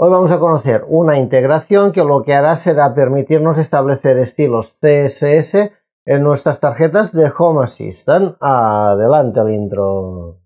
Hoy vamos a conocer una integración que lo que hará será permitirnos establecer estilos CSS en nuestras tarjetas de Home Assistant. Adelante al intro.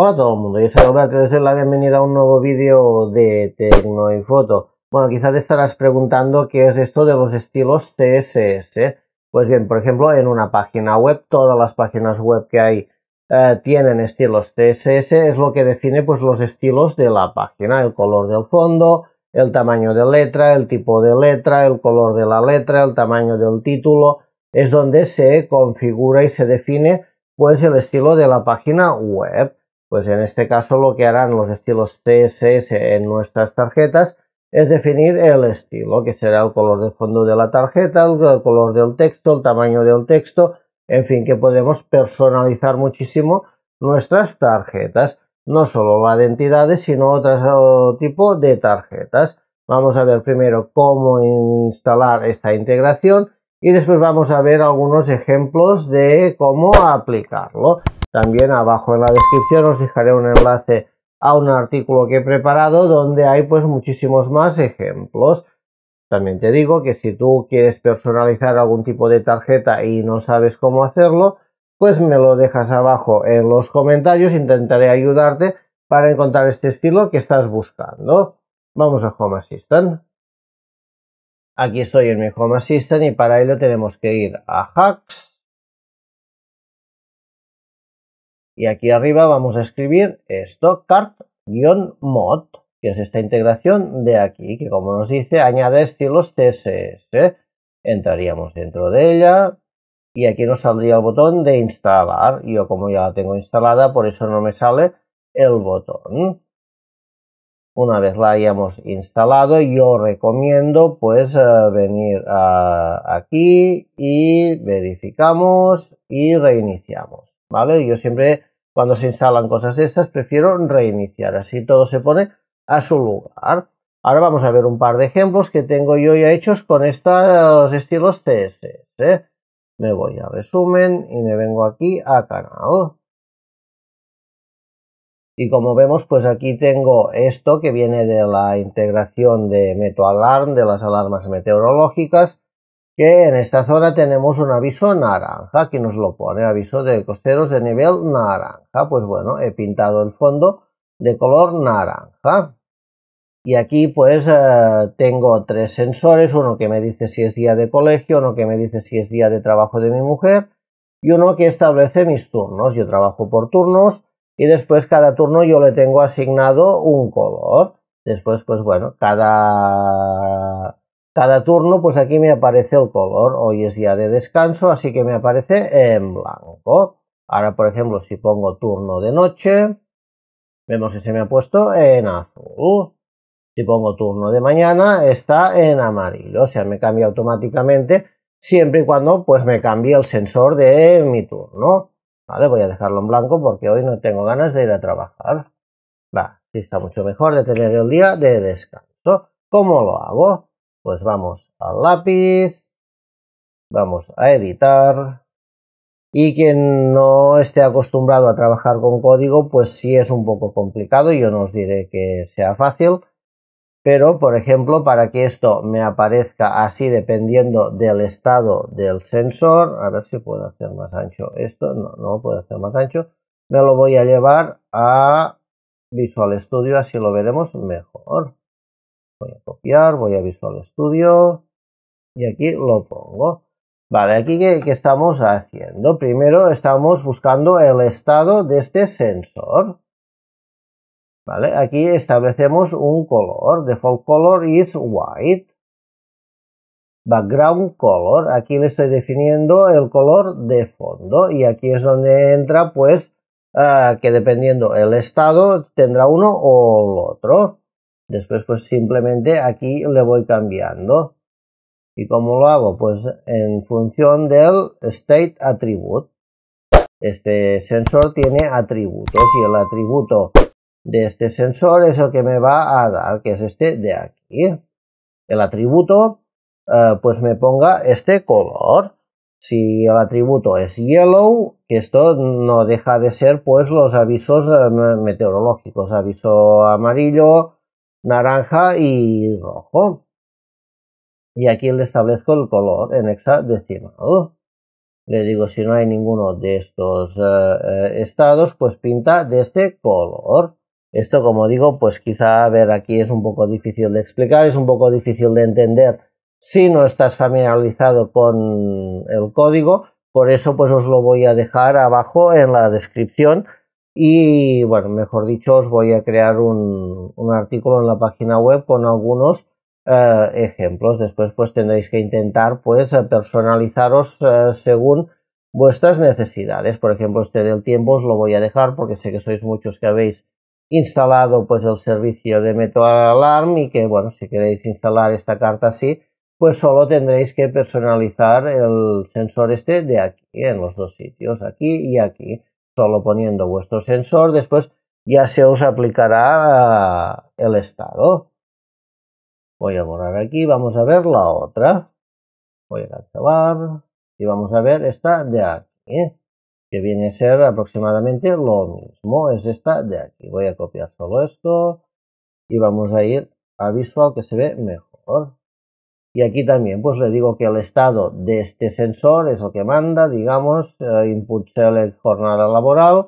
Hola a todo el mundo, yo soy Roberto les la bienvenida a un nuevo vídeo de Tecno y Foto. Bueno, quizás te estarás preguntando qué es esto de los estilos CSS. Pues bien, por ejemplo, en una página web, todas las páginas web que hay eh, tienen estilos CSS, es lo que define pues, los estilos de la página, el color del fondo, el tamaño de letra, el tipo de letra, el color de la letra, el tamaño del título, es donde se configura y se define pues el estilo de la página web. Pues en este caso lo que harán los estilos CSS en nuestras tarjetas es definir el estilo, que será el color de fondo de la tarjeta, el color del texto, el tamaño del texto, en fin, que podemos personalizar muchísimo nuestras tarjetas, no solo la de entidades, sino otro tipo de tarjetas. Vamos a ver primero cómo instalar esta integración y después vamos a ver algunos ejemplos de cómo aplicarlo. También abajo en la descripción os dejaré un enlace a un artículo que he preparado donde hay pues muchísimos más ejemplos. También te digo que si tú quieres personalizar algún tipo de tarjeta y no sabes cómo hacerlo, pues me lo dejas abajo en los comentarios, intentaré ayudarte para encontrar este estilo que estás buscando. Vamos a Home Assistant. Aquí estoy en mi Home Assistant y para ello tenemos que ir a Hacks, Y aquí arriba vamos a escribir cart mod que es esta integración de aquí, que como nos dice, añade estilos CSS. Entraríamos dentro de ella y aquí nos saldría el botón de instalar. Yo como ya la tengo instalada, por eso no me sale el botón. Una vez la hayamos instalado, yo recomiendo pues eh, venir aquí y verificamos y reiniciamos, ¿vale? Yo siempre cuando se instalan cosas de estas, prefiero reiniciar. Así todo se pone a su lugar. Ahora vamos a ver un par de ejemplos que tengo yo ya hechos con estos estilos CSS. ¿eh? Me voy a resumen y me vengo aquí a canal. Y como vemos, pues aquí tengo esto que viene de la integración de MetoAlarm, de las alarmas meteorológicas que en esta zona tenemos un aviso naranja, que nos lo pone, aviso de costeros de nivel naranja, pues bueno, he pintado el fondo de color naranja. Y aquí pues eh, tengo tres sensores, uno que me dice si es día de colegio, uno que me dice si es día de trabajo de mi mujer y uno que establece mis turnos. Yo trabajo por turnos y después cada turno yo le tengo asignado un color. Después pues bueno, cada cada turno, pues aquí me aparece el color. Hoy es día de descanso, así que me aparece en blanco. Ahora, por ejemplo, si pongo turno de noche, vemos que se me ha puesto en azul. Si pongo turno de mañana, está en amarillo. O sea, me cambia automáticamente, siempre y cuando pues me cambie el sensor de mi turno. Vale, voy a dejarlo en blanco porque hoy no tengo ganas de ir a trabajar. Va, está mucho mejor de tener el día de descanso. ¿Cómo lo hago? pues vamos al lápiz, vamos a editar y quien no esté acostumbrado a trabajar con código, pues sí es un poco complicado, yo no os diré que sea fácil, pero por ejemplo para que esto me aparezca así dependiendo del estado del sensor, a ver si puedo hacer más ancho esto, no, no puedo hacer más ancho, me lo voy a llevar a Visual Studio, así lo veremos mejor. Voy a copiar, voy a Visual Studio y aquí lo pongo. Vale, aquí ¿qué, estamos haciendo? Primero estamos buscando el estado de este sensor. Vale, aquí establecemos un color. Default color is white. Background color. Aquí le estoy definiendo el color de fondo. Y aquí es donde entra, pues, ah, que dependiendo el estado tendrá uno o el otro. Después pues simplemente aquí le voy cambiando. ¿Y cómo lo hago? Pues en función del state attribute. Este sensor tiene atributos y el atributo de este sensor es el que me va a dar, que es este de aquí. El atributo, eh, pues me ponga este color. Si el atributo es yellow, que esto no deja de ser pues los avisos eh, meteorológicos, aviso amarillo, naranja y rojo. Y aquí le establezco el color en hexadecimal. Le digo, si no hay ninguno de estos eh, eh, estados, pues pinta de este color. Esto, como digo, pues quizá ver aquí es un poco difícil de explicar, es un poco difícil de entender si no estás familiarizado con el código. Por eso, pues os lo voy a dejar abajo en la descripción y bueno, mejor dicho, os voy a crear un, artículo en la página web con algunos eh, ejemplos. Después pues tendréis que intentar pues personalizaros eh, según vuestras necesidades. Por ejemplo, este del tiempo os lo voy a dejar porque sé que sois muchos que habéis instalado pues el servicio de alarm y que bueno, si queréis instalar esta carta así, pues solo tendréis que personalizar el sensor este de aquí, en los dos sitios, aquí y aquí solo poniendo vuestro sensor, después ya se os aplicará el estado. Voy a borrar aquí, vamos a ver la otra. Voy a cancelar y vamos a ver esta de aquí, que viene a ser aproximadamente lo mismo, es esta de aquí. Voy a copiar solo esto y vamos a ir a visual que se ve mejor. Y aquí también, pues le digo que el estado de este sensor es lo que manda, digamos, eh, input select jornada laboral.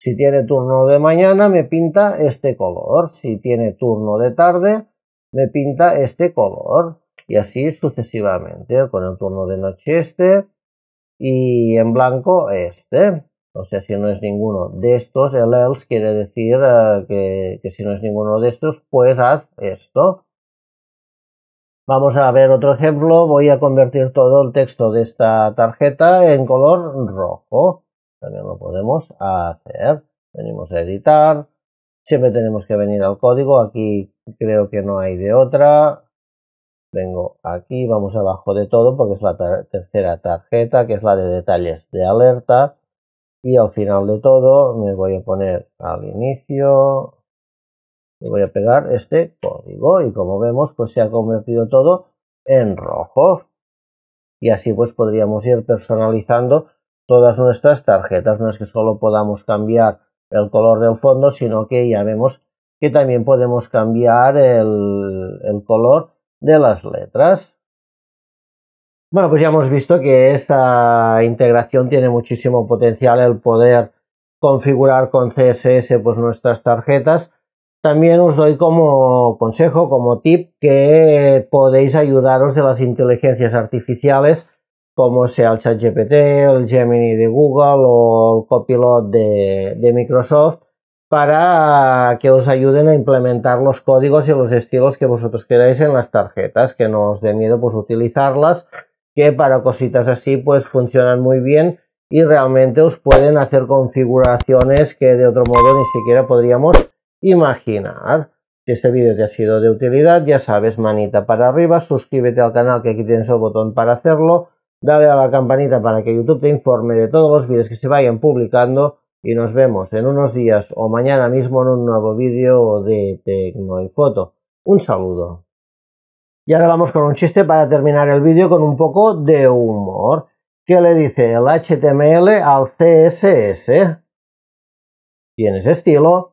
Si tiene turno de mañana, me pinta este color. Si tiene turno de tarde, me pinta este color. Y así sucesivamente, con el turno de noche este y en blanco este. O sea, si no es ninguno de estos, el else quiere decir eh, que si no es ninguno de estos, pues haz esto. Vamos a ver otro ejemplo. Voy a convertir todo el texto de esta tarjeta en color rojo. También lo podemos hacer. Venimos a editar. Siempre tenemos que venir al código. Aquí creo que no hay de otra. Vengo aquí, vamos abajo de todo porque es la tercera tarjeta, que es la de detalles de alerta. Y al final de todo me voy a poner al inicio, voy a pegar este código y como vemos pues se ha convertido todo en rojo. Y así pues podríamos ir personalizando todas nuestras tarjetas. No es que solo podamos cambiar el color del fondo, sino que ya vemos que también podemos cambiar el, el color de las letras. Bueno, pues ya hemos visto que esta integración tiene muchísimo potencial el poder configurar con CSS pues nuestras tarjetas también os doy como consejo, como tip, que podéis ayudaros de las inteligencias artificiales como sea el ChatGPT, el Gemini de Google o el Copilot de, Microsoft, para que os ayuden a implementar los códigos y los estilos que vosotros queráis en las tarjetas, que no os dé miedo pues utilizarlas, que para cositas así pues funcionan muy bien y realmente os pueden hacer configuraciones que de otro modo ni siquiera podríamos imaginar. que este vídeo te ha sido de utilidad, ya sabes, manita para arriba, suscríbete al canal que aquí tienes el botón para hacerlo, dale a la campanita para que YouTube te informe de todos los vídeos que se vayan publicando y nos vemos en unos días o mañana mismo en un nuevo vídeo de Tecno y Foto. Un saludo. Y ahora vamos con un chiste para terminar el vídeo con un poco de humor. ¿Qué le dice el HTML al CSS? ¿Tienes estilo?